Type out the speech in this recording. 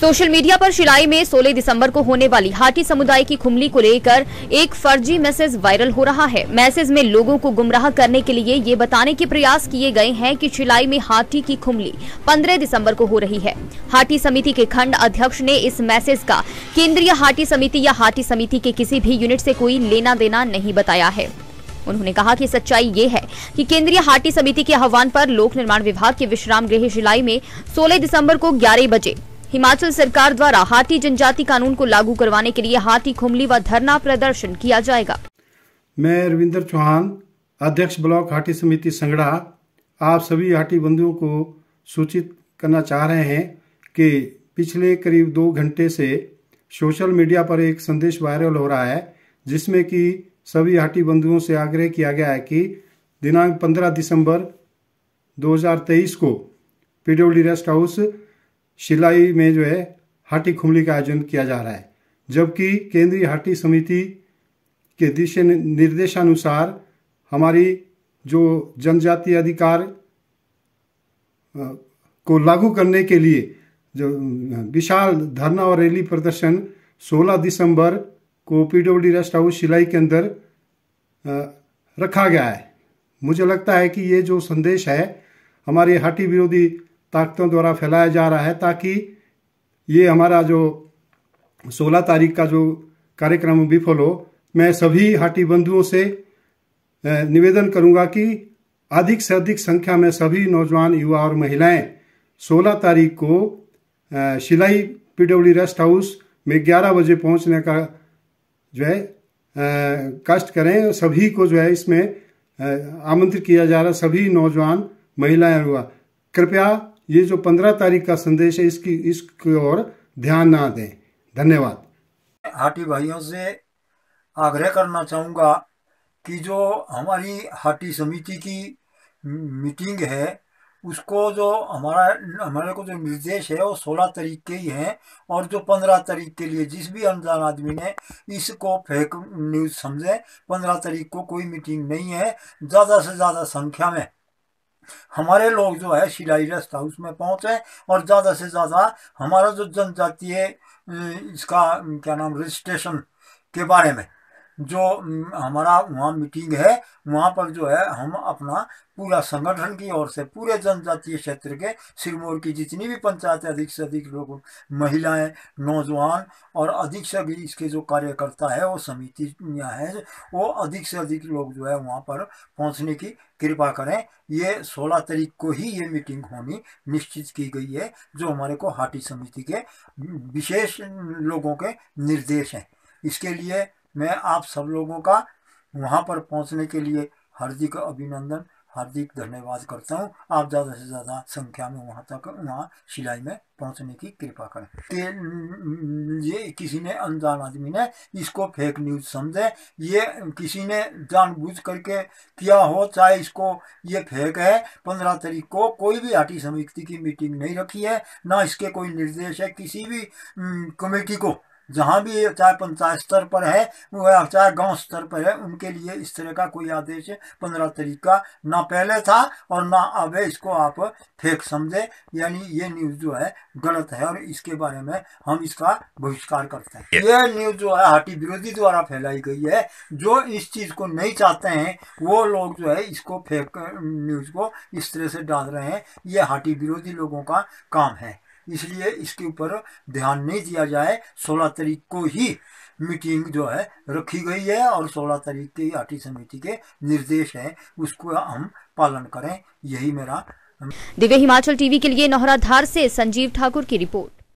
social media पर शिलाई में 16 दिसंबर को होने वाली हाटी समुदाय की खुमली को लेकर एक फर्जी मैसेज वायरल हो रहा है मैसेज में लोगों को गुमराह करने के लिए ये बताने के प्रयास किए गए हैं कि शिलाई में हाटी की खुमली 15 दिसंबर को हो रही है हाटी समिति के खंड अध्यक्ष ने इस मैसेज का केंद्रीय हाटी समिति या हाटी समिति के किसी भी यूनिट ऐसी कोई लेना देना नहीं बताया है उन्होंने कहा कि सच्चाई ये है कि केंद्रीय हाटी समिति के आह्वान पर लोक निर्माण विभाग के विश्राम गृह शिलाई में 16 दिसंबर को 11 बजे हिमाचल सरकार द्वारा हाथी जनजाति कानून को लागू करवाने के लिए हाथी खुमली व धरना प्रदर्शन किया जाएगा मैं रविंदर चौहान अध्यक्ष ब्लॉक हाटी समिति संगड़ा आप सभी हाटी बंधुओं को सूचित करना चाह रहे हैं कि पिछले करीब दो घंटे से सोशल मीडिया पर एक संदेश वायरल हो रहा है जिसमें कि सभी हाटी बंधुओं से आग्रह किया गया है कि दिनांक 15 दिसंबर 2023 को पीडब्ल्यू रेस्ट हाउस शिलाई में जो है हाटी खुमली का आयोजन किया जा रहा है जबकि केंद्रीय हाटी समिति के दिशा निर्देशानुसार हमारी जो जनजातीय अधिकार को लागू करने के लिए जो विशाल धरना और रैली प्रदर्शन 16 दिसंबर को पीडब्ल्यूडी रेस्ट हाउस शिलाई के अंदर रखा गया है मुझे लगता है कि ये जो संदेश है हमारे हाटी विरोधी ताकतों द्वारा फैलाया जा रहा है ताकि ये हमारा जो 16 तारीख का जो कार्यक्रम विफल हो मैं सभी हाटी बंधुओं से निवेदन करूंगा कि अधिक से अधिक संख्या में सभी नौजवान युवा और महिलाएं 16 तारीख को शिलाई पीडब्ल्यू रेस्ट हाउस में 11 बजे पहुंचने का जो है कष्ट करें सभी को जो है इसमें आमंत्रित किया जा रहा सभी नौजवान महिलाएं युवा कृपया ये जो पंद्रह तारीख का संदेश है इसकी इसकी ओर ध्यान ना दें धन्यवाद हाटी भाइयों से आग्रह करना चाहूँगा कि जो हमारी हाटी समिति की मीटिंग है उसको जो हमारा हमारे को जो निर्देश है वो सोलह तारीख के ही हैं और जो पंद्रह तारीख के लिए जिस भी अनजान आदमी ने इसको फेक न्यूज़ समझे पंद्रह तारीख को कोई मीटिंग नहीं है ज़्यादा से ज़्यादा संख्या में हमारे लोग जो है सिलाई रेस्ट हाउस में पहुँचे और ज़्यादा से ज़्यादा हमारा जो जनजातीय इसका क्या नाम रजिस्ट्रेशन के बारे में जो हम्म, हमारा वहाँ मीटिंग है वहाँ पर जो है हम अपना पूरा संगठन की ओर से पूरे जनजातीय क्षेत्र के सिरमौर की जितनी भी पंचायत अधिक से अधिक लोग महिलाएं नौजवान और अधिक से अधिक इसके जो कार्यकर्ता है वो समिति है वो अधिक से अधिक लोग जो है वहाँ पर पहुँचने की कृपा करें ये 16 तारीख को ही ये मीटिंग होनी निश्चित की गई है जो हमारे को हाटी समिति के हम्म, विशेष लोगों के निर्देश हैं इसके लिए मैं आप सब लोगों का वहाँ पर पहुँचने के लिए हार्दिक अभिनंदन हार्दिक धन्यवाद करता हूँ आप ज़्यादा से ज़्यादा संख्या में वहाँ तक वहाँ सिलाई में पहुँचने की कृपा करें कि ये किसी ने अनजान आदमी ने इसको फेक न्यूज़ समझे ये किसी ने जानबूझ करके किया हो चाहे इसको ये फेक है पंद्रह तारीख को कोई भी आटी समिति की मीटिंग नहीं रखी है ना इसके कोई निर्देश है किसी भी कमेटी को जहाँ भी चाहे पंचायत स्तर पर है वह चाहे गांव स्तर पर है उनके लिए इस तरह का कोई आदेश पंद्रह तरीका का ना पहले था और ना अब इसको आप फेक समझे यानी ये न्यूज़ जो है गलत है और इसके बारे में हम इसका बहिष्कार करते हैं ये न्यूज़ जो है हाटी विरोधी द्वारा फैलाई गई है जो इस चीज़ को नहीं चाहते हैं वो लोग जो है इसको फेक न्यूज़ को इस तरह से डाल रहे हैं ये हाटी विरोधी लोगों का काम है इसलिए इसके ऊपर ध्यान नहीं दिया जाए सोलह तारीख को ही मीटिंग जो है रखी गई है और सोलह तारीख के आठी समिति के निर्देश है उसको हम पालन करें यही मेरा दिव्य हिमाचल टीवी के लिए नौहराधार से संजीव ठाकुर की रिपोर्ट